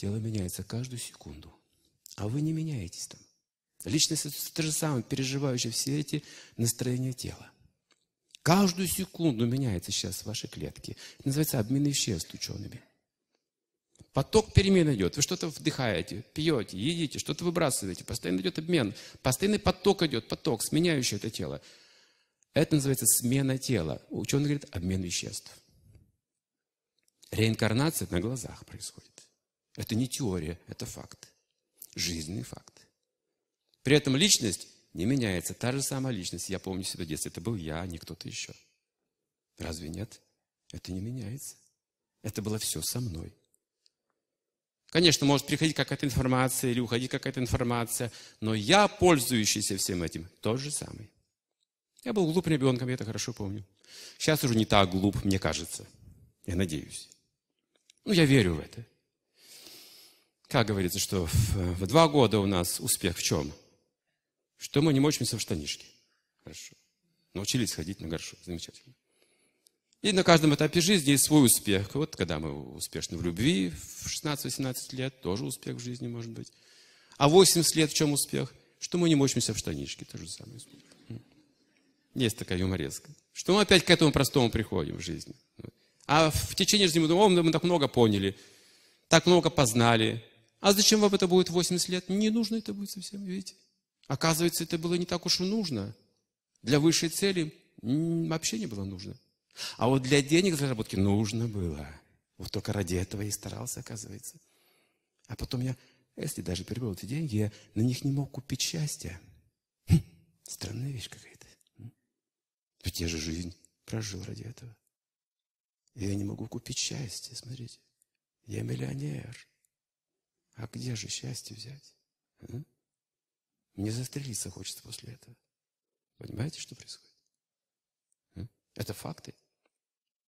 Тело меняется каждую секунду. А вы не меняетесь там. Личность это то же самое, переживающая все эти настроения тела. Каждую секунду меняется сейчас ваши клетки. Это называется обмен веществ учеными. Поток перемен идет. Вы что-то вдыхаете, пьете, едите, что-то выбрасываете. Постоянно идет обмен. Постоянный поток идет, поток, сменяющий это тело. Это называется смена тела. Ученый говорит, обмен веществ. Реинкарнация на глазах происходит. Это не теория, это факт. Жизненный факт. При этом личность не меняется. Та же самая личность. Я помню себя в детстве. Это был я, а не кто-то еще. Разве нет? Это не меняется. Это было все со мной. Конечно, может приходить какая-то информация или уходить какая-то информация, но я, пользующийся всем этим, тот же самый. Я был глупым ребенком, я это хорошо помню. Сейчас уже не так глуп, мне кажется. Я надеюсь. Ну, я верю в это как говорится, что в два года у нас успех в чем? Что мы не мочимся в штанишке. Хорошо. Научились ходить на горшок. Замечательно. И на каждом этапе жизни есть свой успех. Вот когда мы успешны в любви, в 16-18 лет тоже успех в жизни может быть. А 80 лет в чем успех? Что мы не мочимся в штанишке. То же самое. Есть такая юмореска. Что мы опять к этому простому приходим в жизни. А в течение жизни мы думаем, мы так много поняли, так много познали, а зачем вам это будет 80 лет? Не нужно это будет совсем, видите? Оказывается, это было не так уж и нужно. Для высшей цели вообще не было нужно. А вот для денег заработки нужно было. Вот только ради этого и старался, оказывается. А потом я, если даже перевел эти деньги, я на них не мог купить счастья. Хм, странная вещь какая-то. Ведь я же жизнь прожил ради этого. И я не могу купить счастье, смотрите. Я миллионер. А где же счастье взять? А? Мне застрелиться хочется после этого. Понимаете, что происходит? А? Это факты.